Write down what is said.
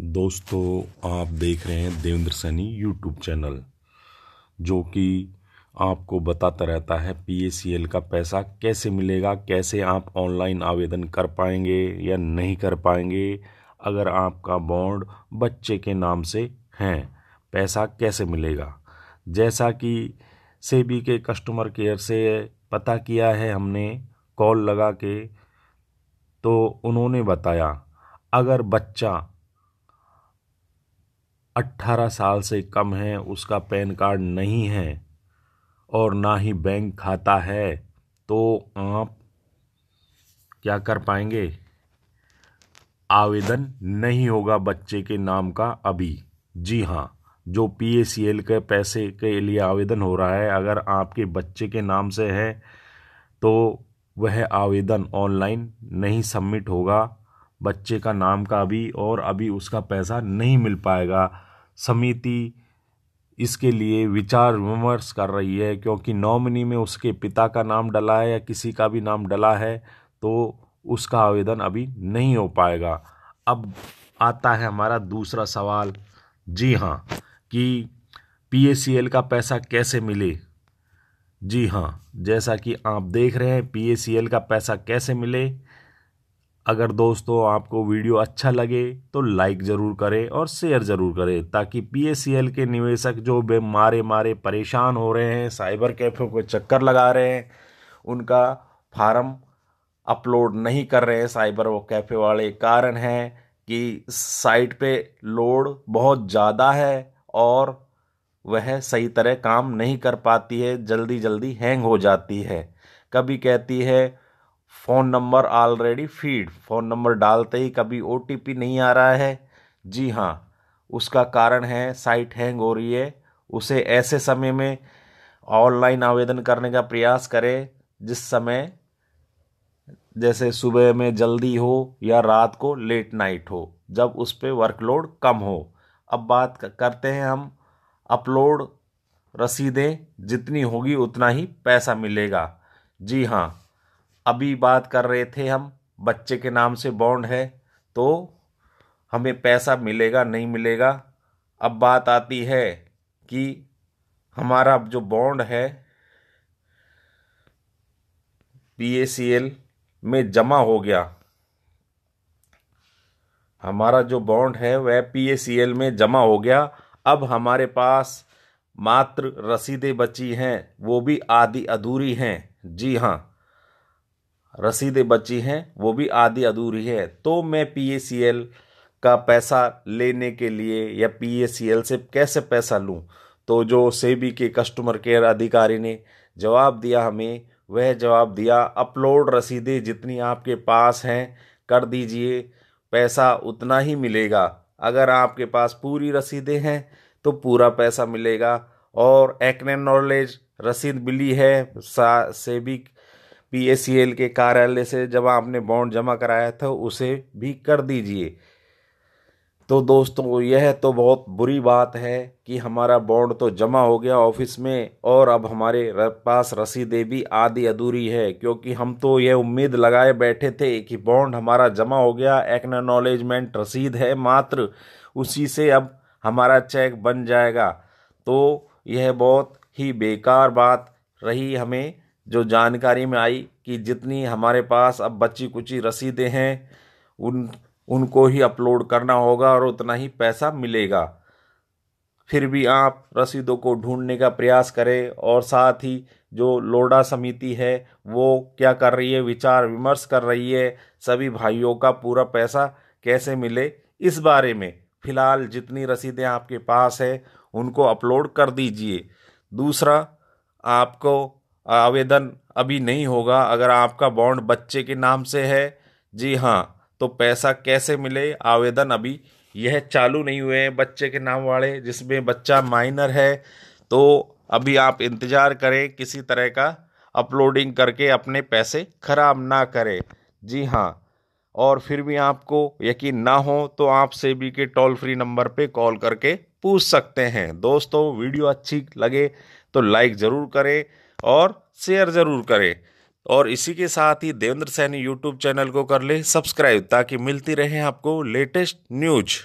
दोस्तों आप देख रहे हैं देवेंद्र सैनी यूट्यूब चैनल जो कि आपको बताता रहता है पी का पैसा कैसे मिलेगा कैसे आप ऑनलाइन आवेदन कर पाएंगे या नहीं कर पाएंगे अगर आपका बॉन्ड बच्चे के नाम से हैं पैसा कैसे मिलेगा जैसा कि सेबी के कस्टमर केयर से पता किया है हमने कॉल लगा के तो उन्होंने बताया अगर बच्चा 18 साल से कम है उसका पैन कार्ड नहीं है और ना ही बैंक खाता है तो आप क्या कर पाएंगे आवेदन नहीं होगा बच्चे के नाम का अभी जी हाँ जो पी ए सी एल के पैसे के लिए आवेदन हो रहा है अगर आपके बच्चे के नाम से है तो वह आवेदन ऑनलाइन नहीं सबमिट होगा बच्चे का नाम का अभी और अभी उसका पैसा नहीं मिल पाएगा समिति इसके लिए विचार विमर्श कर रही है क्योंकि नॉमिनी में उसके पिता का नाम डला है या किसी का भी नाम डला है तो उसका आवेदन अभी नहीं हो पाएगा अब आता है हमारा दूसरा सवाल जी हाँ कि पी का पैसा कैसे मिले जी हाँ जैसा कि आप देख रहे हैं पी का पैसा कैसे मिले अगर दोस्तों आपको वीडियो अच्छा लगे तो लाइक ज़रूर करें और शेयर ज़रूर करें ताकि पी के निवेशक जो बे मारे मारे परेशान हो रहे हैं साइबर कैफ़े को चक्कर लगा रहे हैं उनका फार्म अपलोड नहीं कर रहे हैं साइबर वो कैफ़े वाले कारण है कि साइट पे लोड बहुत ज़्यादा है और वह सही तरह काम नहीं कर पाती है जल्दी जल्दी हैंग हो जाती है कभी कहती है phone number already feed phone number डालते ही कभी ओ टी पी नहीं आ रहा है जी हाँ उसका कारण है साइट हैंग हो रही है उसे ऐसे समय में ऑनलाइन आवेदन करने का प्रयास करें जिस समय जैसे सुबह में जल्दी हो या रात को लेट नाइट हो जब उस पर वर्कलोड कम हो अब बात करते हैं हम अपलोड रसीदें जितनी होगी उतना ही पैसा मिलेगा जी हाँ अभी बात कर रहे थे हम बच्चे के नाम से बॉन्ड है तो हमें पैसा मिलेगा नहीं मिलेगा अब बात आती है कि हमारा जो बॉन्ड है पी में जमा हो गया हमारा जो बॉन्ड है वह पी में जमा हो गया अब हमारे पास मात्र रसीदें बची हैं वो भी आधी अधूरी हैं जी हाँ रसीदें बची हैं वो भी आधी अधूरी है तो मैं पी का पैसा लेने के लिए या पी से कैसे पैसा लूँ तो जो सेबी के कस्टमर केयर अधिकारी ने जवाब दिया हमें वह जवाब दिया अपलोड रसीदें जितनी आपके पास हैं कर दीजिए पैसा उतना ही मिलेगा अगर आपके पास पूरी रसीदें हैं तो पूरा पैसा मिलेगा और एक्ने नॉलेज रसीद मिली है सेबी पी सी एल के कार्यालय से जब आपने बॉन्ड जमा कराया था उसे भी कर दीजिए तो दोस्तों यह तो बहुत बुरी बात है कि हमारा बॉन्ड तो जमा हो गया ऑफिस में और अब हमारे पास रसीदें भी आधी अधूरी है क्योंकि हम तो यह उम्मीद लगाए बैठे थे कि बॉन्ड हमारा जमा हो गया नॉलेजमेंट रसीद है मात्र उसी से अब हमारा चेक बन जाएगा तो यह बहुत ही बेकार बात रही हमें जो जानकारी में आई कि जितनी हमारे पास अब बची कुची रसीदें हैं उन उनको ही अपलोड करना होगा और उतना ही पैसा मिलेगा फिर भी आप रसीदों को ढूंढने का प्रयास करें और साथ ही जो लोडा समिति है वो क्या कर रही है विचार विमर्श कर रही है सभी भाइयों का पूरा पैसा कैसे मिले इस बारे में फ़िलहाल जितनी रसीदें आपके पास है उनको अपलोड कर दीजिए दूसरा आपको आवेदन अभी नहीं होगा अगर आपका बॉन्ड बच्चे के नाम से है जी हाँ तो पैसा कैसे मिले आवेदन अभी यह चालू नहीं हुए हैं बच्चे के नाम वाले जिसमें बच्चा माइनर है तो अभी आप इंतज़ार करें किसी तरह का अपलोडिंग करके अपने पैसे खराब ना करें जी हाँ और फिर भी आपको यकीन ना हो तो आप सेबी के टोल फ्री नंबर पे कॉल करके पूछ सकते हैं दोस्तों वीडियो अच्छी लगे तो लाइक ज़रूर करें और शेयर ज़रूर करें और इसी के साथ ही देवेंद्र सैनी यूट्यूब चैनल को कर ले सब्सक्राइब ताकि मिलती रहे आपको लेटेस्ट न्यूज